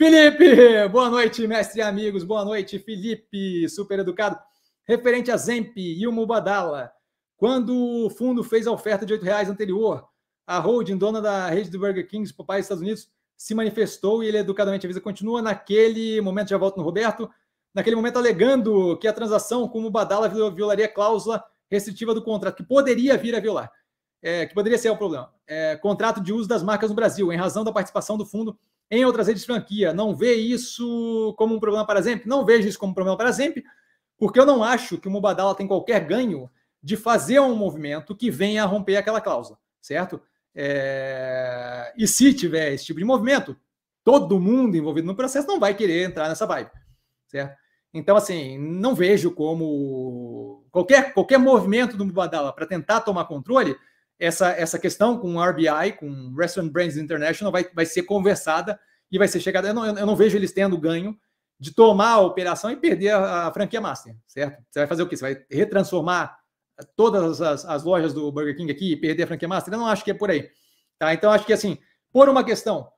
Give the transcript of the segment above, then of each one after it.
Felipe, boa noite, mestre e amigos. Boa noite, Felipe, super educado. Referente a Zemp e o Mubadala, quando o fundo fez a oferta de R$ reais anterior, a holding, dona da rede do Burger King, papai dos Estados Unidos, se manifestou e ele educadamente avisa, continua naquele momento, já volto no Roberto, naquele momento alegando que a transação com o Mubadala violaria a cláusula restritiva do contrato, que poderia vir a violar, é, que poderia ser o problema. É, contrato de uso das marcas no Brasil, em razão da participação do fundo em outras redes de franquia. Não vê isso como um problema para exemplo, Não vejo isso como um problema para exemplo, porque eu não acho que o Mubadala tem qualquer ganho de fazer um movimento que venha a romper aquela cláusula, certo? É... E se tiver esse tipo de movimento, todo mundo envolvido no processo não vai querer entrar nessa vibe, certo? Então, assim, não vejo como qualquer, qualquer movimento do Mubadala para tentar tomar controle essa, essa questão com o RBI, com Restaurant Brands International, vai, vai ser conversada e vai ser chegada. Eu não, eu não vejo eles tendo ganho de tomar a operação e perder a, a franquia master, certo? Você vai fazer o quê? Você vai retransformar todas as, as lojas do Burger King aqui e perder a franquia master? Eu não acho que é por aí. Tá? Então, acho que assim, por uma questão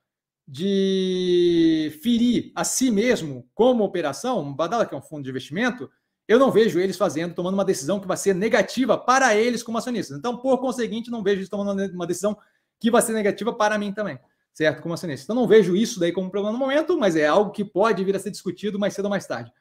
de ferir a si mesmo como operação, Badala, que é um fundo de investimento, eu não vejo eles fazendo, tomando uma decisão que vai ser negativa para eles como acionistas. Então, por conseguinte, não vejo eles tomando uma decisão que vai ser negativa para mim também, certo? Como acionista. Então, não vejo isso daí como problema no momento, mas é algo que pode vir a ser discutido mais cedo ou mais tarde.